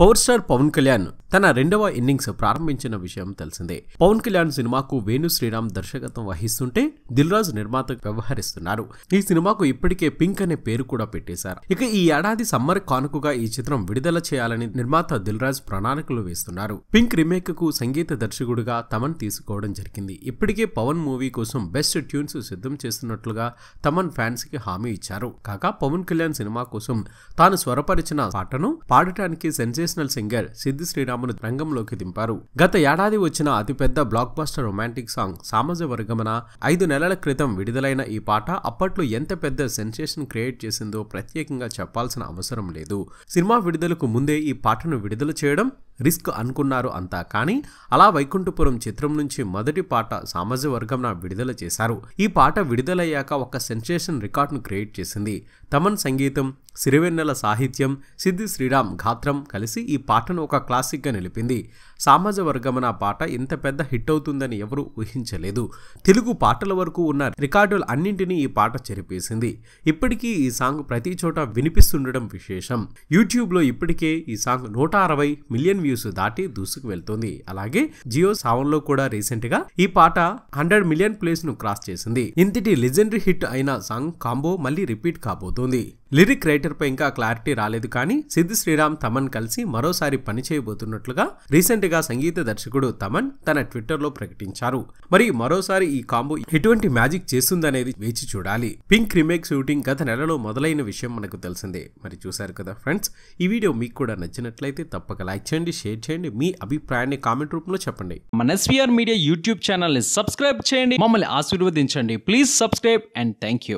power star Pawan Kalyan తన రెండవ innings ప్రారంభించిన విషయం తెలిసిందే పవన్ కళ్యాణ్ సినిమాకు వేణు శ్రీరామ్ దర్శకత్వం వహిస్తుంటే దిల్రాజు నిర్మాత వ్యవహరిస్తున్నారు ఈ సినిమాకు ఇప్పటికే పింక్ అనే పేరు కూడా పెట్టేశారు ఇక ఈ ఏడాది సమ్మర్ కానుకగా ఈ చిత్రం విడుదల చేయాలని నిర్మాత దిల్రాజ్ ప్రణాళికలు వేస్తున్నారు పింక్ రిమేక్ కు సంగీత దర్శకుడుగా తమన్ తీసుకోవడం జరిగింది ఇప్పటికే పవన్ మూవీ కోసం బెస్ట్ ట్యూన్స్ సిద్ధం చేస్తున్నట్లుగా తమన్ ఫ్యాన్స్ కి హామీ ఇచ్చారు కాగా పవన్ కళ్యాణ్ సినిమా కోసం తాను స్వరపరిచిన పాటను పాడటానికి సెన్సే ప్రొఫెషనల్ సింగర్ సిద్ధి శ్రీరామును రంగంలోకి దింపారు గత ఏడాది వచ్చిన అతిపెద్ద blockbuster romantic song Samajavaragamana ఐదు నెలల క్రితం విడుదలైన ఈ పాట అప్పట్లో ఎంత పెద్ద సెన్సేషన్ క్రియేట్ చేసిందో ప్రత్యేకంగా చెప్పాల్సిన అవసరం లేదు సినిమా విడుదలకు ముందే ఈ పాటను విడుదల చేయడం రిస్క్ అనుకున్నారు అంతా కానీ అలా వైకుంఠపురం చిత్రం నుంచి మొదటి పాట సామాజివర్గం విడుదల చేశారు ఈ పాట విడుదలయ్యాక ఒక సెన్సేషన్ రికార్డును క్రియేట్ చేసింది తమన్ సంగీతం సిరివెన్నెల సాహిత్యం సిద్ధి శ్రీరామ్ ఘాత్రం కలిసి ఈ పాటను ఒక క్లాసిక్గా నిలిపింది సామాజ వర్గమన పాట ఇంత పెద్ద హిట్ అవుతుందని ఎవరు ఊహించలేదు తెలుగు పాటల వరకు ఉన్న రికార్డులు అన్నింటినీ ఈ పాట చెరిపేసింది ఇప్పటికీ ఈ సాంగ్ ప్రతి చోట వినిపిస్తుండడం విశేషం యూట్యూబ్లో ఇప్పటికే ఈ సాంగ్ నూట అరవై మిలియన్ వ్యూస్ దాటి దూసుకు వెళ్తుంది అలాగే జియో సావన్ లో కూడా రీసెంట్ గా ఈ పాట హండ్రెడ్ మిలియన్ ప్లేస్ ను క్రాస్ చేసింది ఇంతటి లెజెండరీ హిట్ అయిన సాంగ్ కాంబో మళ్ళీ రిపీట్ కాబోతోంది లిరిక్ రైటర్పై ఇంకా క్లారిటీ రాలేదు కానీ సిద్ధి శ్రీరామ్ తమన్ కలిసి మరోసారి పని చేయబోతున్నట్లుగా రీసెంట్గా సంగీత దర్శకుడు తమన్ తన ట్విట్టర్లో ప్రకటించారు మరి మరోసారి ఈ కాంబో ఎటువంటి మ్యాజిక్ చేస్తుందనేది వేచి చూడాలి పింక్ రీమేక్ షూటింగ్ గత నెలలో మొదలైన విషయం మనకు తెలిసిందే మరి చూశారు కదా ఫ్రెండ్స్ ఈ వీడియో మీకు కూడా నచ్చినట్లయితే తప్పక లైక్ చేయండి షేర్ చేయండి మీ అభిప్రాయాన్ని కామెంట్ రూపంలో చెప్పండి మన ఎస్వీఆర్ మీడియా యూట్యూబ్ ఛానల్ని సబ్స్క్రైబ్ చేయండి మమ్మల్ని ఆశీర్వదించండి please subscribe and thank you